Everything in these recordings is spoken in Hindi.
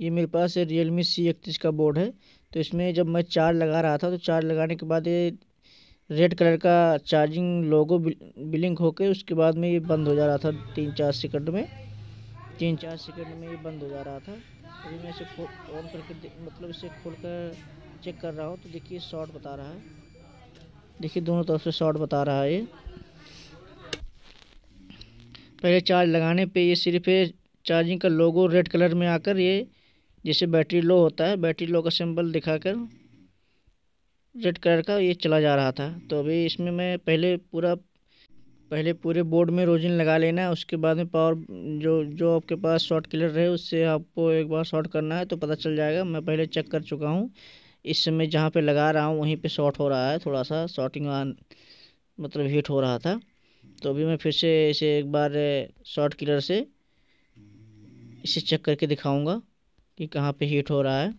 ये मेरे पास रियल मी सी इकतीस का बोर्ड है तो इसमें जब मैं चार्ज लगा रहा था तो चार्ज लगाने के बाद ये रेड कलर का चार्जिंग लोगो बिलिंग होकर उसके बाद में ये बंद हो जा रहा था तीन चार सेकंड में तीन चार सेकंड में ये बंद हो जा रहा था अभी तो मैं इसे ऑन करके मतलब इसे खोल कर चेक कर रहा हूँ तो देखिए शॉर्ट बता रहा है देखिए दोनों तरफ से शॉर्ट बता रहा है ये पहले चार्ज लगाने पर ये सिर्फ चार्जिंग का लोगो रेड कलर में आकर ये जैसे बैटरी लो होता है बैटरी लो का सिंबल दिखाकर रेड कलर का ये चला जा रहा था तो अभी इसमें मैं पहले पूरा पहले पूरे बोर्ड में रोजिन लगा लेना है उसके बाद में पावर जो जो आपके पास शॉर्ट क्लियर रहे उससे आपको एक बार शॉर्ट करना है तो पता चल जाएगा मैं पहले चेक कर चुका हूँ इस समय जहाँ पे लगा रहा हूँ वहीं पे शॉर्ट हो रहा है थोड़ा सा शॉर्टिंग ऑन मतलब हीट हो रहा था तो अभी मैं फिर से इसे एक बार शॉर्ट क्लियर से इसे चेक करके दिखाऊँगा कि कहाँ पे हीट हो रहा है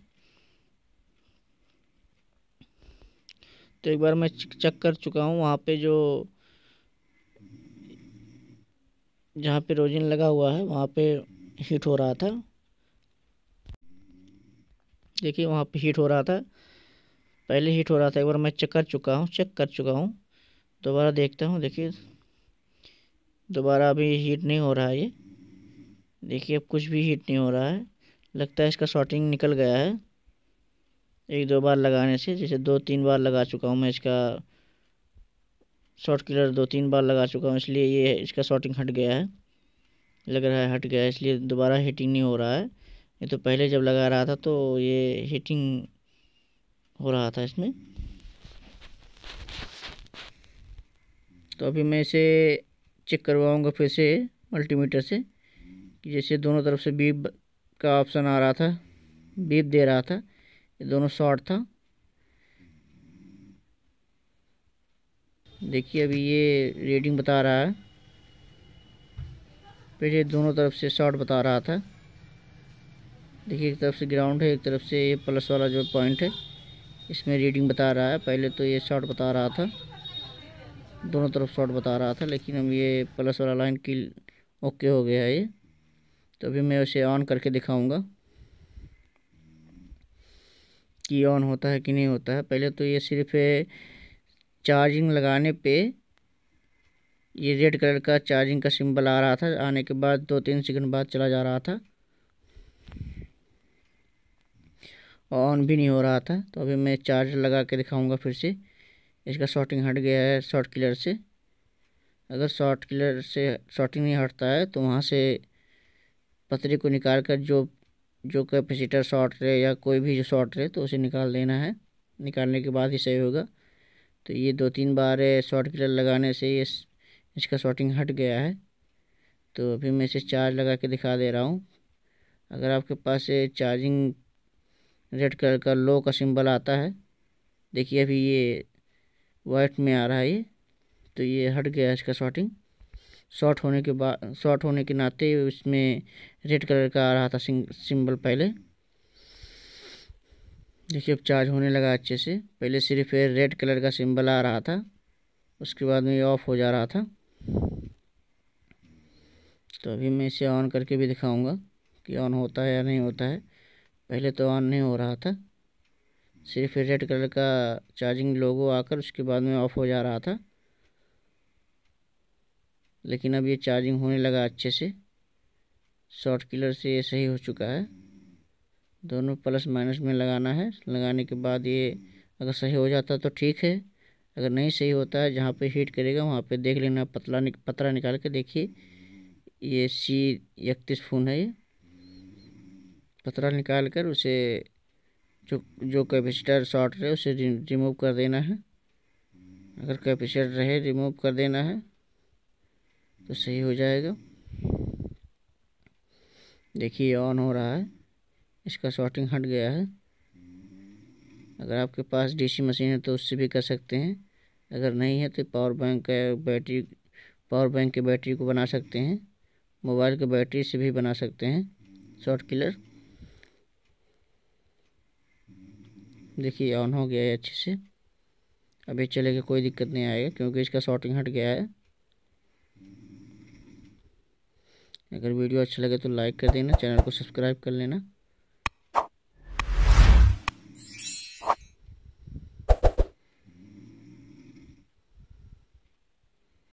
तो एक बार मैं चेक कर चुका हूँ वहाँ पे जो जहाँ पे रोजिन लगा हुआ है वहाँ पे हीट हो रहा था देखिए वहाँ पे हीट हो रहा था पहले हीट हो रहा था एक बार मैं चेक कर चुका हूँ चेक कर चुका हूँ दोबारा देखता हूँ देखिए दोबारा अभी हीट नहीं हो रहा है ये देखिए अब कुछ भी हीट नहीं हो रहा है लगता है इसका शॉर्टिंग निकल गया है एक दो बार लगाने से जैसे दो तीन बार लगा चुका हूँ मैं इसका शॉर्ट किलर दो तीन बार लगा चुका हूँ इसलिए ये इसका शॉर्टिंग हट गया है लग रहा है हट गया है इसलिए दोबारा हीटिंग नहीं हो रहा है ये तो पहले जब लगा रहा था तो ये हीटिंग हो रहा था इसमें तो अभी मैं इसे चेक करवाऊँगा फिर से मल्टीमीटर से कि जैसे दोनों तरफ से बीप का ऑप्शन आ रहा था बीप दे रहा था ये दोनों शॉर्ट था देखिए अभी ये रीडिंग बता रहा है फिर ये दोनों तरफ से शॉर्ट बता रहा था देखिए एक तरफ से ग्राउंड है एक तरफ से ये प्लस वाला जो पॉइंट है इसमें रीडिंग बता रहा है पहले तो ये शॉर्ट बता रहा था दोनों तरफ शॉर्ट बता रहा था लेकिन अब ये प्लस वाला लाइन की ओके हो गया है ये तो अभी मैं उसे ऑन करके दिखाऊंगा कि ऑन होता है कि नहीं होता है पहले तो ये सिर्फ चार्जिंग लगाने पे ये रेड कलर का चार्जिंग का सिंबल आ रहा था आने के बाद दो तीन सेकंड बाद चला जा रहा था ऑन भी नहीं हो रहा था तो अभी मैं चार्जर लगा के दिखाऊंगा फिर से इसका शॉर्टिंग हट गया है शॉर्ट किलर से अगर शॉर्ट किलर से शॉर्टिंग नहीं हटता है तो वहाँ से पतरी को निकाल कर जो जो कैपेसिटर शॉर्ट रहे या कोई भी जो शॉर्ट रहे तो उसे निकाल लेना है निकालने के बाद ही सही होगा तो ये दो तीन बार शॉर्ट किलर लगाने से ये इसका शॉर्टिंग हट गया है तो अभी मैं इसे चार्ज लगा के दिखा दे रहा हूँ अगर आपके पास चार्जिंग रेड कलर का लो का सिंबल आता है देखिए अभी ये वाइट में आ रहा है ये तो ये हट गया इसका शॉर्टिंग शॉर्ट होने के बाद शॉर्ट होने के नाते उसमें रेड कलर का आ रहा था सिंबल पहले देखिए अब चार्ज होने लगा अच्छे से पहले सिर्फ रेड कलर का सिंबल आ रहा था उसके बाद में ये ऑफ हो जा रहा था तो अभी मैं इसे ऑन करके भी दिखाऊंगा कि ऑन होता है या नहीं होता है पहले तो ऑन नहीं हो रहा था सिर्फ रेड कलर का चार्जिंग लोगो आकर उसके बाद में ऑफ हो जा रहा था लेकिन अब ये चार्जिंग होने लगा अच्छे से शॉर्ट किलर से ये सही हो चुका है दोनों प्लस माइनस में लगाना है लगाने के बाद ये अगर सही हो जाता तो ठीक है अगर नहीं सही होता है जहाँ पे हीट करेगा वहाँ पे देख लेना पतला निक, पतला निकाल के देखिए ये सी इकतीस फोन है ये पतला निकाल कर उसे जो जो कैपेसिटर शॉर्ट रहे उसे रिमूव कर देना है अगर कैपेसिटर रहे रिमूव कर देना है तो सही हो जाएगा देखिए ऑन हो रहा है इसका शॉर्टिंग हट गया है अगर आपके पास डीसी मशीन है तो उससे भी कर सकते हैं अगर नहीं है तो पावर बैंक का बैटरी पावर बैंक की बैटरी को बना सकते हैं मोबाइल के बैटरी से भी बना सकते हैं शॉर्ट किलर देखिए ऑन हो गया है अच्छे से अभी चलेगा कोई दिक्कत नहीं आएगा क्योंकि इसका शॉर्टिंग हट गया है अगर वीडियो अच्छा लगे तो लाइक कर देना चैनल को सब्सक्राइब कर लेना